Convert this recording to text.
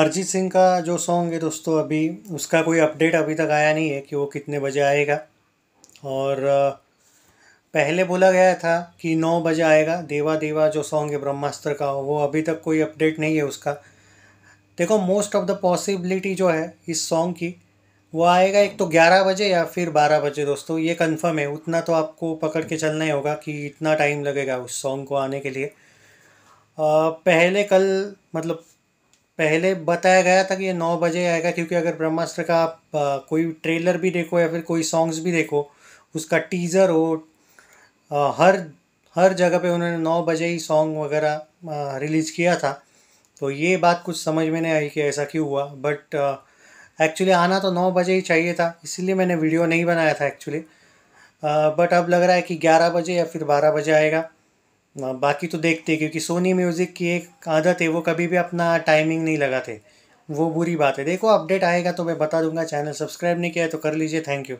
अरिजीत सिंह का जो सॉन्ग है दोस्तों अभी उसका कोई अपडेट अभी तक आया नहीं है कि वो कितने बजे आएगा और पहले बोला गया था कि नौ बजे आएगा देवा देवा जो सॉन्ग है ब्रह्मास्त्र का वो अभी तक कोई अपडेट नहीं है उसका देखो मोस्ट ऑफ द पॉसिबिलिटी जो है इस सॉन्ग की वो आएगा एक तो ग्यारह बजे या फिर बारह बजे दोस्तों ये कंफर्म है उतना तो आपको पकड़ के चलना ही होगा कि इतना टाइम लगेगा उस सॉन्ग को आने के लिए आ, पहले कल मतलब पहले बताया गया था कि ये नौ बजे आएगा क्योंकि अगर ब्रह्मास्त्र का आप कोई ट्रेलर भी देखो या फिर कोई सॉन्ग्स भी देखो उसका टीज़र हो हर हर जगह पे उन्होंने नौ बजे ही सॉन्ग वगैरह रिलीज़ किया था तो ये बात कुछ समझ में नहीं आई कि ऐसा क्यों हुआ बट एक्चुअली आना तो नौ बजे ही चाहिए था इसीलिए मैंने वीडियो नहीं बनाया था एक्चुअली बट अब लग रहा है कि ग्यारह बजे या फिर बारह बजे आएगा हाँ, बाकी तो देखते क्योंकि सोनी म्यूज़िक की एक आदत है वो कभी भी अपना टाइमिंग नहीं लगाते वो बुरी बात है देखो अपडेट आएगा तो मैं बता दूंगा चैनल सब्सक्राइब नहीं किया है तो कर लीजिए थैंक यू